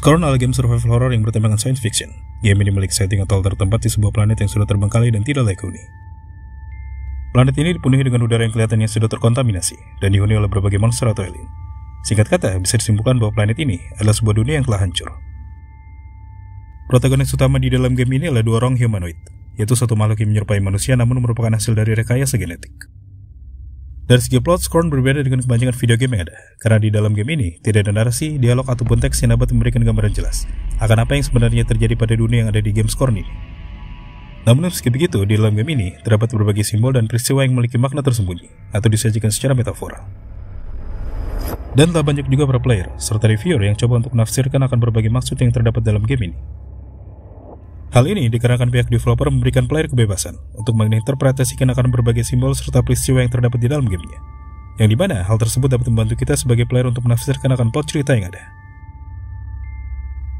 Scorn adalah game survival horror yang bertemakan science fiction. Game ini memiliki setting atau tertempat di sebuah planet yang sudah terbengkalai dan tidak layak huni. Planet ini dipenuhi dengan udara yang kelihatannya sudah terkontaminasi dan dihuni oleh berbagai monster atau alien. Singkat kata, bisa disimpulkan bahwa planet ini adalah sebuah dunia yang telah hancur. Protagonis utama di dalam game ini adalah dua orang humanoid, yaitu satu makhluk yang menyerupai manusia namun merupakan hasil dari rekayasa genetik. Dari segi plot, Scorn berbeda dengan kebanyakan video game yang ada, karena di dalam game ini tidak ada narasi, dialog, ataupun teks yang dapat memberikan gambaran jelas akan apa yang sebenarnya terjadi pada dunia yang ada di game Scorn ini. Namun meski begitu, di dalam game ini terdapat berbagai simbol dan peristiwa yang memiliki makna tersembunyi atau disajikan secara metafora. Dan tak banyak juga para player serta reviewer yang coba untuk menafsirkan akan berbagai maksud yang terdapat dalam game ini. Hal ini dikarenakan pihak developer memberikan player kebebasan untuk menginterpretasikan akan berbagai simbol serta peristiwa yang terdapat di dalam gamenya, yang dimana hal tersebut dapat membantu kita sebagai player untuk menafsirkan akan plot cerita yang ada.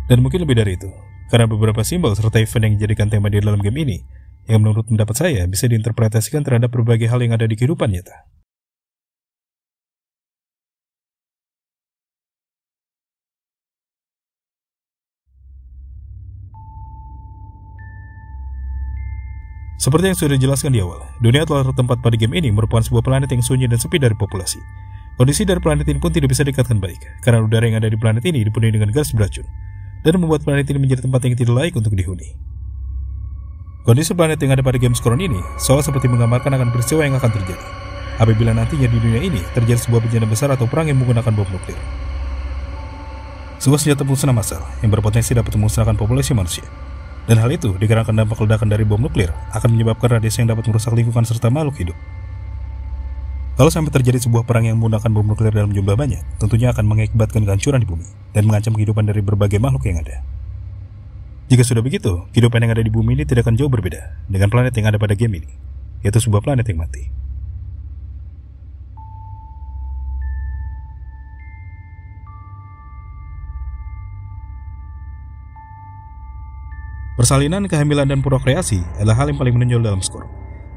Dan mungkin lebih dari itu, karena beberapa simbol serta event yang dijadikan tema di dalam game ini, yang menurut pendapat saya bisa diinterpretasikan terhadap berbagai hal yang ada di kehidupan nyata. Seperti yang sudah dijelaskan di awal, dunia telah tertempat pada game ini merupakan sebuah planet yang sunyi dan sepi dari populasi. Kondisi dari planet ini pun tidak bisa dikatakan baik, karena udara yang ada di planet ini dipenuhi dengan gas beracun, dan membuat planet ini menjadi tempat yang tidak layak untuk dihuni. Kondisi planet yang ada pada game Skron ini seolah seperti menggambarkan akan peristiwa yang akan terjadi, apabila nantinya di dunia ini terjadi sebuah bencana besar atau perang yang menggunakan bom nuklir. Sebuah senjata pemusnah massal yang berpotensi dapat memusnahkan populasi manusia, dan hal itu dikarenakan dampak ledakan dari bom nuklir akan menyebabkan radiasi yang dapat merusak lingkungan serta makhluk hidup. Kalau sampai terjadi sebuah perang yang menggunakan bom nuklir dalam jumlah banyak, tentunya akan mengakibatkan kehancuran di bumi dan mengancam kehidupan dari berbagai makhluk yang ada. Jika sudah begitu, kehidupan yang ada di bumi ini tidak akan jauh berbeda dengan planet yang ada pada game ini, yaitu sebuah planet yang mati. Persalinan, kehamilan, dan prokreasi adalah hal yang paling menonjol dalam skor,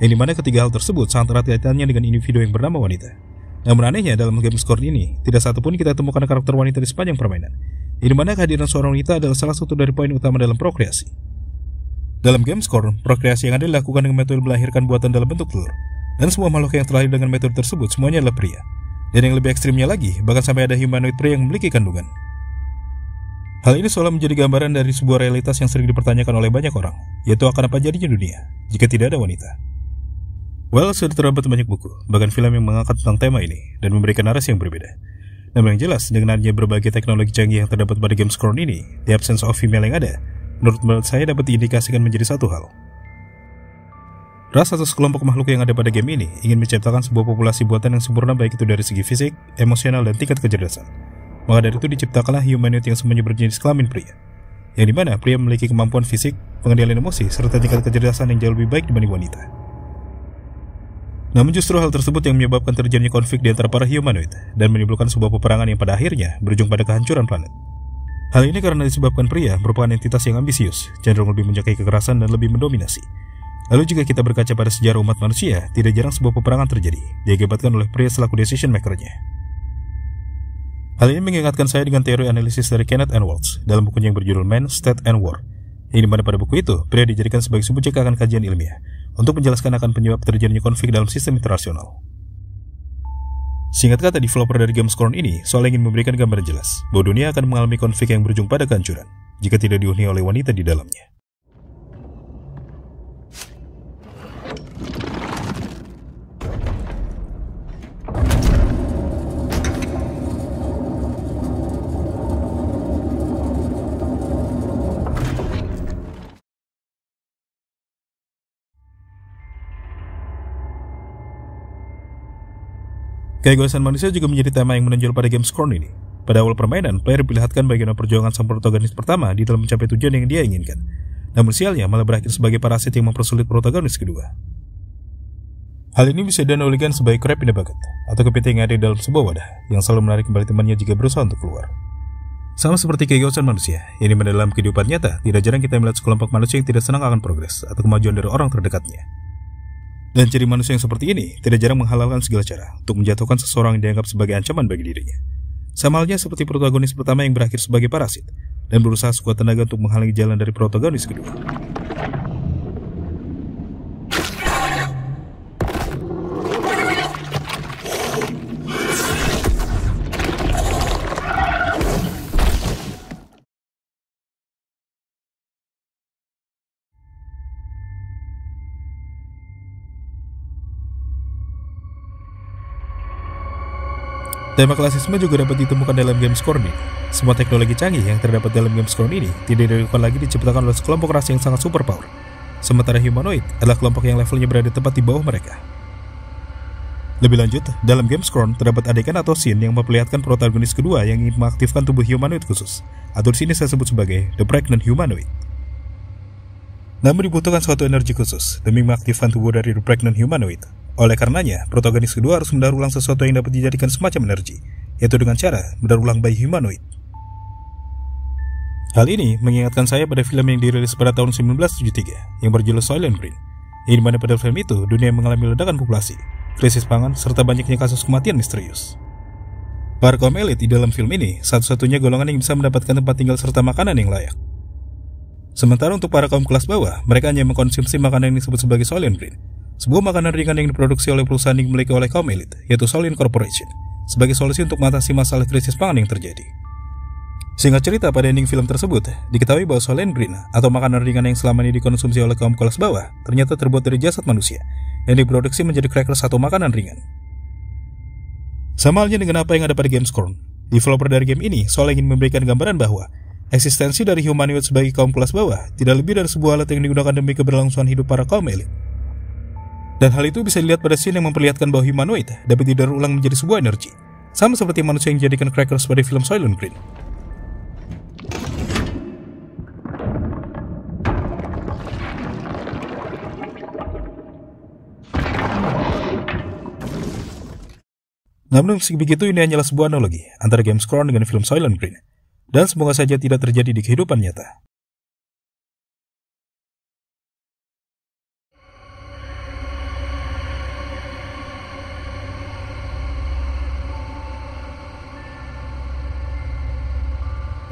yang dimana ketiga hal tersebut sangat erat kaitannya dengan individu yang bernama wanita. Namun anehnya dalam game skor ini, tidak satupun kita temukan karakter wanita di sepanjang permainan, yang dimana kehadiran seorang wanita adalah salah satu dari poin utama dalam prokreasi. Dalam game skor, prokreasi yang ada dilakukan dengan metode melahirkan buatan dalam bentuk telur, dan semua makhluk yang terlahir dengan metode tersebut semuanya adalah pria. Dan yang lebih ekstrimnya lagi, bahkan sampai ada humanoid pria yang memiliki kandungan. Hal ini seolah menjadi gambaran dari sebuah realitas yang sering dipertanyakan oleh banyak orang, yaitu akan apa jadinya dunia jika tidak ada wanita. Well, sudah terdapat banyak buku, bahkan film yang mengangkat tentang tema ini dan memberikan narasi yang berbeda. Namun yang jelas, dengan adanya berbagai teknologi canggih yang terdapat pada game Scorn ini, the absence of female yang ada, menurut menurut saya dapat diindikasikan menjadi satu hal. Ras atau sekelompok makhluk yang ada pada game ini ingin menciptakan sebuah populasi buatan yang sempurna baik itu dari segi fisik, emosional, dan tingkat kecerdasan. Maka dari itu diciptakanlah humanoid yang semuanya berjenis kelamin pria. Yang dimana pria memiliki kemampuan fisik, pengendalian emosi, serta tingkat kecerdasan yang jauh lebih baik dibanding wanita. Namun justru hal tersebut yang menyebabkan terjadinya konflik di antara para humanoid dan menimbulkan sebuah peperangan yang pada akhirnya berujung pada kehancuran planet. Hal ini karena disebabkan pria merupakan entitas yang ambisius, cenderung lebih menyukai kekerasan dan lebih mendominasi. Lalu jika kita berkaca pada sejarah umat manusia, tidak jarang sebuah peperangan terjadi, diakibatkan oleh pria selaku decision makernya. Hal ini mengingatkan saya dengan teori analisis dari Kenneth and Waltz dalam bukunya yang berjudul Man, State, and War. Yang dimana pada buku itu, pria dijadikan sebagai subjek akan kajian ilmiah untuk menjelaskan akan penyebab terjadinya konflik dalam sistem internasional. Singkat kata, developer dari game Scorn ini soalnya ingin memberikan gambaran jelas bahwa dunia akan mengalami konflik yang berujung pada kehancuran jika tidak dihuni oleh wanita di dalamnya. Keegoisan manusia juga menjadi tema yang menonjol pada game Scorn ini. Pada awal permainan, player diperlihatkan bagaimana perjuangan sang protagonis pertama di dalam mencapai tujuan yang dia inginkan. Namun sialnya malah berakhir sebagai parasit yang mempersulit protagonis kedua. Hal ini bisa dianalogikan sebagai crab in bucket, atau kepiting yang ada di dalam sebuah wadah, yang selalu menarik kembali temannya jika berusaha untuk keluar. Sama seperti kegiatan manusia, ini dalam kehidupan nyata, tidak jarang kita melihat sekelompok manusia yang tidak senang akan progres atau kemajuan dari orang terdekatnya. Dan ciri manusia yang seperti ini tidak jarang menghalalkan segala cara untuk menjatuhkan seseorang yang dianggap sebagai ancaman bagi dirinya. Sama halnya seperti protagonis pertama yang berakhir sebagai parasit dan berusaha sekuat tenaga untuk menghalangi jalan dari protagonis kedua. Tema klasisme juga dapat ditemukan dalam game Scorn. Semua teknologi canggih yang terdapat dalam game Scorn ini tidak dilakukan lagi diciptakan oleh sekelompok ras yang sangat superpower. Sementara humanoid adalah kelompok yang levelnya berada tepat di bawah mereka. Lebih lanjut, dalam game Scorn terdapat adegan atau scene yang memperlihatkan protagonis kedua yang ingin mengaktifkan tubuh humanoid khusus, atau di sini saya sebut sebagai The Pregnant Humanoid. Namun dibutuhkan suatu energi khusus demi mengaktifkan tubuh dari The Pregnant Humanoid, oleh karenanya, protagonis kedua harus mendaur ulang sesuatu yang dapat dijadikan semacam energi, yaitu dengan cara mendaur ulang bayi humanoid. Hal ini mengingatkan saya pada film yang dirilis pada tahun 1973 yang berjudul Silent Green, yang dimana pada film itu dunia mengalami ledakan populasi, krisis pangan, serta banyaknya kasus kematian misterius. Para kaum elit di dalam film ini satu-satunya golongan yang bisa mendapatkan tempat tinggal serta makanan yang layak. Sementara untuk para kaum kelas bawah, mereka hanya mengkonsumsi makanan yang disebut sebagai Soylent Green, sebuah makanan ringan yang diproduksi oleh perusahaan yang dimiliki oleh kaum elit, yaitu Solin Corporation, sebagai solusi untuk mengatasi masalah krisis pangan yang terjadi. Singkat cerita, pada ending film tersebut, diketahui bahwa Solen Green atau makanan ringan yang selama ini dikonsumsi oleh kaum kelas bawah ternyata terbuat dari jasad manusia yang diproduksi menjadi cracker satu makanan ringan. Sama halnya dengan apa yang ada pada game Scorn, developer dari game ini soal ingin memberikan gambaran bahwa eksistensi dari humanoid sebagai kaum kelas bawah tidak lebih dari sebuah alat yang digunakan demi keberlangsungan hidup para kaum elit. Dan hal itu bisa dilihat pada scene yang memperlihatkan bahwa humanoid dapat didaur ulang menjadi sebuah energi, sama seperti manusia yang dijadikan crackers pada film Silent Green. Namun meski begitu ini hanyalah sebuah analogi antara game Scorn dengan film Silent Green, dan semoga saja tidak terjadi di kehidupan nyata.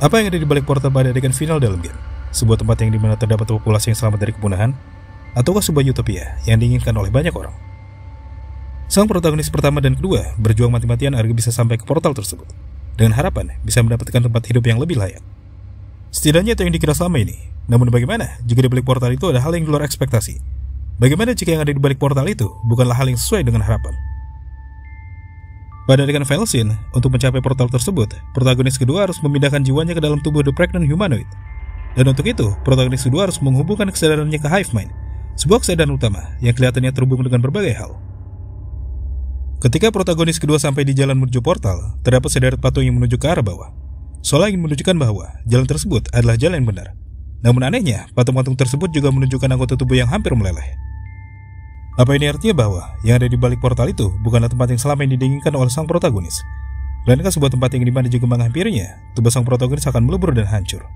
Apa yang ada di balik portal pada adegan final dalam game? Sebuah tempat yang dimana terdapat populasi yang selamat dari kepunahan? Ataukah sebuah utopia yang diinginkan oleh banyak orang? Sang protagonis pertama dan kedua berjuang mati-matian agar bisa sampai ke portal tersebut, dengan harapan bisa mendapatkan tempat hidup yang lebih layak. Setidaknya itu yang dikira selama ini. Namun bagaimana jika di balik portal itu ada hal yang luar ekspektasi? Bagaimana jika yang ada di balik portal itu bukanlah hal yang sesuai dengan harapan? Pada Bandingkan scene, untuk mencapai portal tersebut, protagonis kedua harus memindahkan jiwanya ke dalam tubuh The Pregnant Humanoid. Dan untuk itu, protagonis kedua harus menghubungkan kesadarannya ke Hive Mind, sebuah kesadaran utama yang kelihatannya terhubung dengan berbagai hal. Ketika protagonis kedua sampai di jalan menuju portal, terdapat sederet patung yang menuju ke arah bawah. Seolah ingin menunjukkan bahwa jalan tersebut adalah jalan yang benar. Namun anehnya, patung-patung tersebut juga menunjukkan anggota tubuh yang hampir meleleh. Apa ini artinya bahwa yang ada di balik portal itu bukanlah tempat yang selama ini diinginkan oleh sang protagonis? Melainkan sebuah tempat yang dimana juga menghampirinya, tubuh sang protagonis akan melebur dan hancur.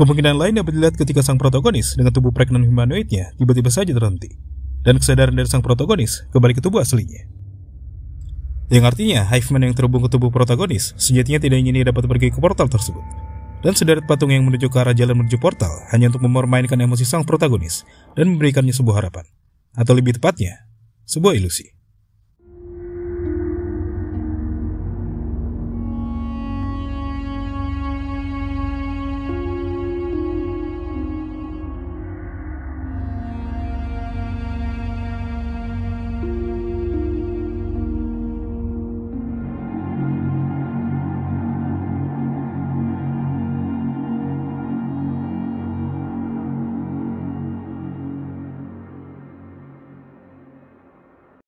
Kemungkinan lain dapat dilihat ketika sang protagonis dengan tubuh pregnan humanoidnya tiba-tiba saja terhenti, dan kesadaran dari sang protagonis kembali ke tubuh aslinya. Yang artinya, Hiveman yang terhubung ke tubuh protagonis sejatinya tidak ingin ia dapat pergi ke portal tersebut. Dan sederet patung yang menuju ke arah jalan menuju portal hanya untuk memormainkan emosi sang protagonis dan memberikannya sebuah harapan atau lebih tepatnya, sebuah ilusi.